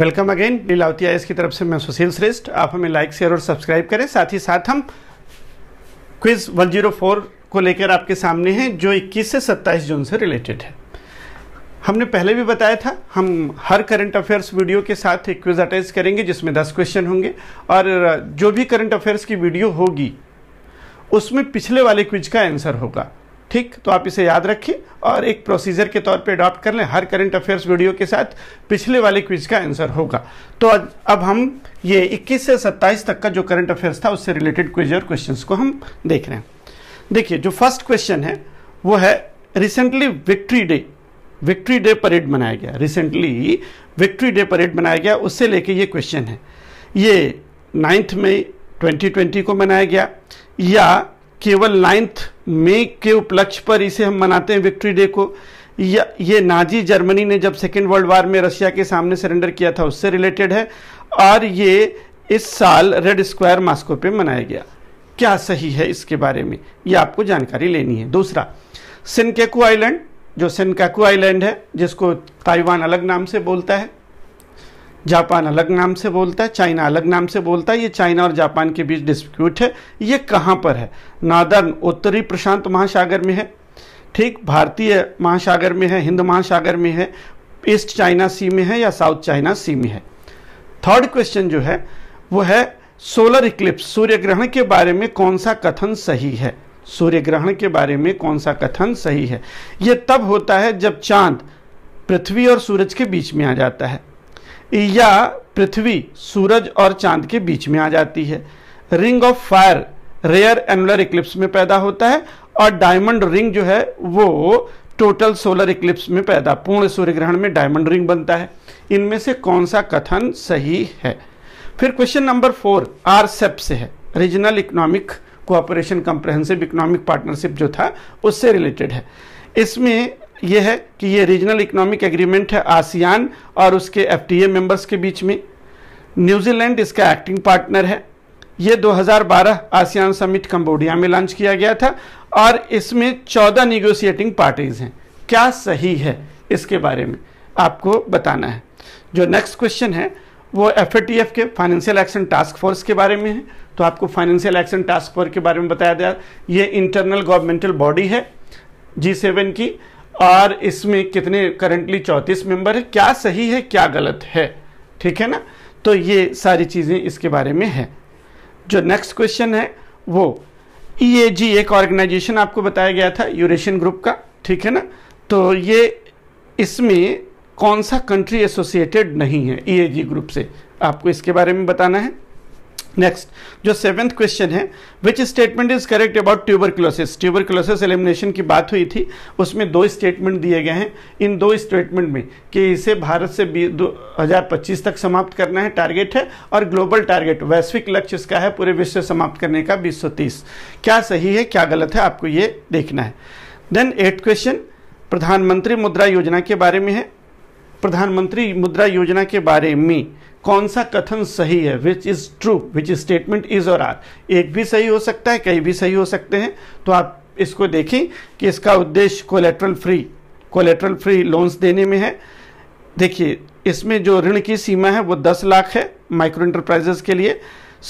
welcome again Lilavati आई की तरफ से मैं सुशील श्रेष्ठ आप हमें लाइक शेयर और सब्सक्राइब करें साथ ही साथ हम क्विज 104 को लेकर आपके सामने हैं जो 21 से 27 जून से रिलेटेड है हमने पहले भी बताया था हम हर करंट अफेयर्स वीडियो के साथ एक क्विज अटैच करेंगे जिसमें 10 क्वेश्चन होंगे और जो भी करंट अफेयर्स की वीडियो होगी उसमें पिछले वाले क्विज का आंसर होगा ठीक तो आप इसे याद रखिए और एक प्रोसीजर के तौर पे अडॉप्ट कर लें हर करंट अफेयर्स वीडियो के साथ पिछले वाले क्विज का आंसर होगा तो अब हम ये 21 से 27 तक का जो करंट अफेयर्स था उससे रिलेटेड क्विज और क्वेश्चंस को हम देख रहे हैं देखिए जो फर्स्ट क्वेश्चन है वो है recently victory day victory day parade मनाया गया रिसेंटली विक्ट्री डे परेड मनाया गया उससे लेके ये क्वेश्चन है ये नाइन्थ मई 2020 को मनाया गया या केवल नाइन्थ मे के उपलक्ष्य पर इसे हम मनाते हैं विक्ट्री डे को या ये नाजी जर्मनी ने जब सेकेंड वर्ल्ड वार में रशिया के सामने सरेंडर किया था उससे रिलेटेड है और ये इस साल रेड स्क्वायर मास्को पे मनाया गया क्या सही है इसके बारे में ये आपको जानकारी लेनी है दूसरा सिनकेकू आइलैंड जो सिनकेकू आइलैंड है जिसको ताइवान अलग नाम से बोलता है जापान अलग नाम से बोलता है चाइना अलग नाम से बोलता है ये चाइना और जापान के बीच डिस्प्यूट है ये कहाँ पर है नादर्न उत्तरी प्रशांत महासागर में है ठीक भारतीय महासागर में है हिंद महासागर में है ईस्ट चाइना सी में है या साउथ चाइना सी में है थर्ड क्वेश्चन जो है वो है सोलर इक्लिप्स सूर्य ग्रहण के बारे में कौन सा कथन सही है सूर्य ग्रहण के बारे में कौन सा कथन सही है यह तब होता है जब चांद पृथ्वी और सूरज के बीच में आ जाता है या पृथ्वी सूरज और चांद के बीच में आ जाती है ring of fire rare annular eclipse में पैदा होता है और डायमंड रिंग जो है वो टोटल सोलर इक्लिप्स में पैदा पूर्ण सूर्य ग्रहण में डायमंड रिंग बनता है इनमें से कौन सा कथन सही है फिर question number four RCEP से है regional economic cooperation comprehensive economic partnership जो था उससे रिलेटेड है इसमें ये है कि ये रीजनल इकोनॉमिक एग्रीमेंट है आसियान और उसके टी मेंबर्स के बीच में न्यूजीलैंड इसका एक्टिंग पार्टनर है ये 2012 आसियान समिट कंबोडिया में लॉन्च किया गया था और इसमें 14 निगोशिएटिंग पार्टीज हैं क्या सही है इसके बारे में आपको बताना है जो नेक्स्ट क्वेश्चन है वो एफ के फाइनेंशियल एक्शन टास्क फोर्स के बारे में है तो आपको फाइनेंशियल एक्शन टास्क फोर्स के बारे में बताया गया ये इंटरनल गवर्नमेंटल बॉडी है जी सेवन की और इसमें कितने करंटली चौंतीस मेंबर है क्या सही है क्या गलत है ठीक है ना तो ये सारी चीज़ें इसके बारे में है जो नेक्स्ट क्वेश्चन है वो ई e एक ऑर्गेनाइजेशन आपको बताया गया था यूरेशियन ग्रुप का ठीक है ना तो ये इसमें कौन सा कंट्री एसोसिएटेड नहीं है ई e ग्रुप से आपको इसके बारे में बताना है नेक्स्ट जो सेवेंथ क्वेश्चन है which statement is correct about tuberculosis tuberculosis elimination की बात हुई थी उसमें दो स्टेटमेंट दिए गए हैं इन दो स्टेटमेंट में कि इसे भारत से दो हजार पच्चीस तक समाप्त करना है टारगेट है और ग्लोबल टारगेट वैश्विक लक्ष्य इसका है पूरे विश्व समाप्त करने का बीस क्या सही है क्या गलत है आपको ये देखना है देन एट क्वेश्चन प्रधानमंत्री मुद्रा योजना के बारे में है प्रधानमंत्री मुद्रा योजना के बारे में कौन सा कथन सही है which is true which statement is और आर एक भी सही हो सकता है कई भी सही हो सकते हैं तो आप इसको देखें कि इसका उद्देश्य collateral free collateral free loans देने में है देखिए इसमें जो ऋण की सीमा है वो दस लाख है माइक्रो इंटरप्राइजेस के लिए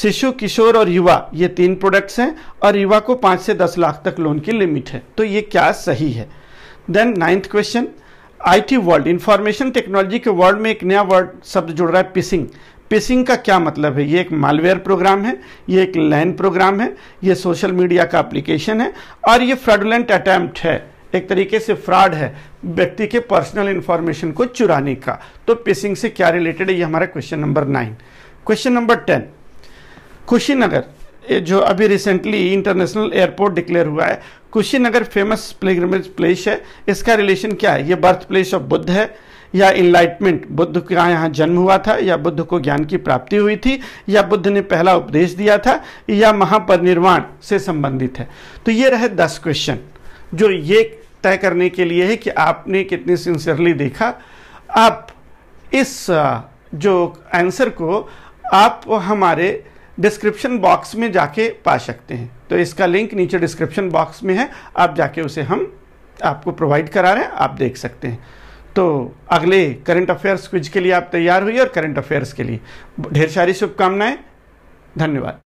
शिशु किशोर और युवा ये तीन प्रोडक्ट्स हैं और युवा को पाँच से दस लाख तक लोन की लिमिट है तो ये क्या सही है then ninth question IT world information technology के वर्ल्ड में एक नया वर्ड शब्द जुड़ रहा है पिसिंग पिसिंग का क्या मतलब है ये एक मालवेयर प्रोग्राम है ये एक लैंड प्रोग्राम है ये सोशल मीडिया का एप्लीकेशन है और ये फ्रॉडुलेंट अटैम्प्ट है एक तरीके से फ्रॉड है व्यक्ति के पर्सनल इंफॉर्मेशन को चुराने का तो पिसिंग से क्या रिलेटेड है ये हमारा question number nine question number ten Kushinagar जो अभी रिसेंटली इंटरनेशनल एयरपोर्ट डिक्लेयर हुआ है कुशीनगर फेमस प्लेग्रमेज प्लेस है इसका रिलेशन क्या है ये बर्थ प्लेस ऑफ बुद्ध है या इनलाइटमेंट बुद्ध का यहाँ जन्म हुआ था या बुद्ध को ज्ञान की प्राप्ति हुई थी या बुद्ध ने पहला उपदेश दिया था या महापरिनिर्वाण से संबंधित है तो ये रहे दस क्वेश्चन जो ये तय करने के लिए है कि आपने कितने सिंसियरली देखा आप इस जो आंसर को आप हमारे डिस्क्रिप्शन बॉक्स में जाके पा सकते हैं तो इसका लिंक नीचे डिस्क्रिप्शन बॉक्स में है आप जाके उसे हम आपको प्रोवाइड करा रहे हैं आप देख सकते हैं तो अगले करंट अफेयर्स क्विज के लिए आप तैयार हुई और करंट अफेयर्स के लिए ढेर सारी शुभकामनाएं धन्यवाद